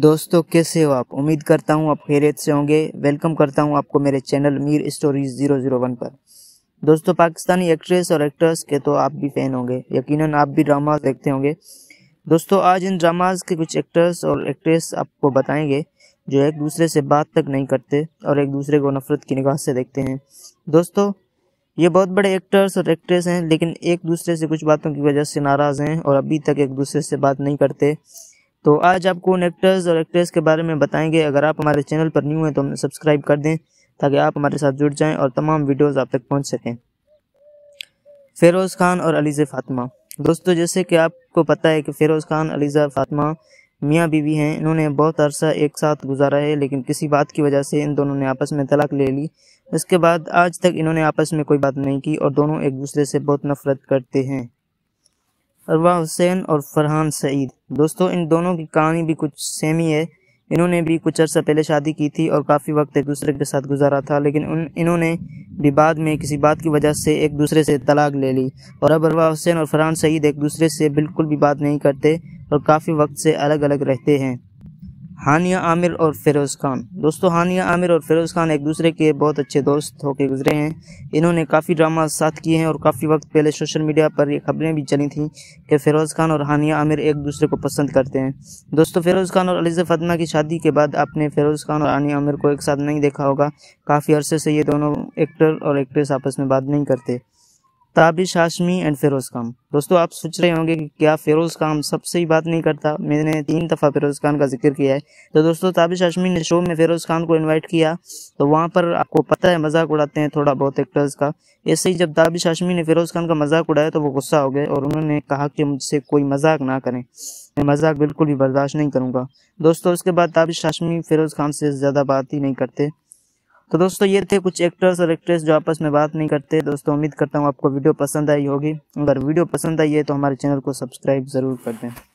दोस्तों कैसे हो आप उम्मीद करता हूँ आप खैरियत से होंगे वेलकम करता हूँ आपको मेरे channel Mir stories zero zero one पर दोस्तों पाकिस्तानी एक्ट्रेस और एक्टर्स के तो आप भी फ़ैन होंगे यकीनन आप भी ड्रामाज देखते होंगे दोस्तों आज इन ड्रामाज के कुछ एक्टर्स और एक्ट्रेस आपको बताएंगे जो एक दूसरे से बात तक नहीं करते और एक दूसरे को नफ़रत की निगाह से देखते हैं दोस्तों ये बहुत बड़े एक्टर्स और एक्ट्रेस हैं लेकिन एक दूसरे से कुछ बातों की वजह से नाराज़ हैं और अभी तक एक दूसरे से बात नहीं करते तो आज आपको उन एक्टर्स और एक्ट्रेस के बारे में बताएंगे अगर आप हमारे चैनल पर न्यू हैं तो हमें सब्सक्राइब कर दें ताकि आप हमारे साथ जुड़ जाएं और तमाम वीडियोस आप तक पहुंच सकें फ़िरोज़ खान और अलीज फातिमा दोस्तों जैसे कि आपको पता है कि फ़िरोज़ खान अलीज़ा फातिमा मियाँ बीवी हैं इन्होंने बहुत अरसा एक साथ गुजारा है लेकिन किसी बात की वजह से इन दोनों ने आपस में तलाक ले ली इसके बाद आज तक इन्होंने आपस में कोई बात नहीं की और दोनों एक दूसरे से बहुत नफरत करते हैं अरवा हुसैन और फरहान सईद दोस्तों इन दोनों की कहानी भी कुछ सेम ही है इन्होंने भी कुछ अर्सा पहले शादी की थी और काफ़ी वक्त एक दूसरे के साथ गुजारा था लेकिन उन इन्होंने भी बाद में किसी बात की वजह से एक दूसरे से तलाक ले ली और अब अरवा हुसैन और फरहान सईद एक दूसरे से बिल्कुल भी बात नहीं करते और काफ़ी वक्त से अलग अलग रहते हैं हानिया आमिर और फिरोज़ खान दोस्तों हानिया आमिर और फिरोज़ खान एक दूसरे के बहुत अच्छे दोस्त होकर गुजरे हैं इन्होंने काफ़ी ड्रामा साथ किए हैं और काफ़ी वक्त पहले सोशल मीडिया पर ये खबरें भी चली थीं कि फ़िरोज़ खान और हानिया आमिर एक दूसरे को पसंद करते हैं दोस्तों फ़िरोज़ खान और अलीज़ फातिमा की शादी के बाद आपने फ़िरोज़ खान और हानिया आमिर को एक साथ नहीं देखा होगा काफ़ी अरसे से ये दोनों एक्टर और एक्ट्रेस आपस में बात नहीं करते ताबिश हाशमी एंड फिरोज़ खान दोस्तों आप सोच रहे होंगे कि क्या फिरोज़ खान सबसे ही बात नहीं करता मैंने तीन दफ़ा फिरोज़ खान का जिक्र किया है तो दोस्तों ताबिश हाशमी ने शो में फिरोज़ खान को इनवाइट किया तो वहाँ पर आपको पता है मजाक उड़ाते हैं थोड़ा बहुत एक्टर्स का ऐसे ही जब ताबिश हाशमी ने फिरोज़ खान का मजाक उड़ाया तो वो गुस्सा हो गए और उन्होंने कहा कि मुझसे कोई मजाक ना करें मैं मजाक बिल्कुल भी बर्दाश्त नहीं करूँगा दोस्तों उसके बाद ताबिश हाशमी फिरोज़ खान से ज़्यादा बात ही नहीं करते तो दोस्तों ये थे कुछ एक्टर्स और एक्ट्रेस जो आपस में बात नहीं करते दोस्तों उम्मीद करता हूँ आपको वीडियो पसंद आई होगी अगर वीडियो पसंद आई है तो हमारे चैनल को सब्सक्राइब ज़रूर कर दें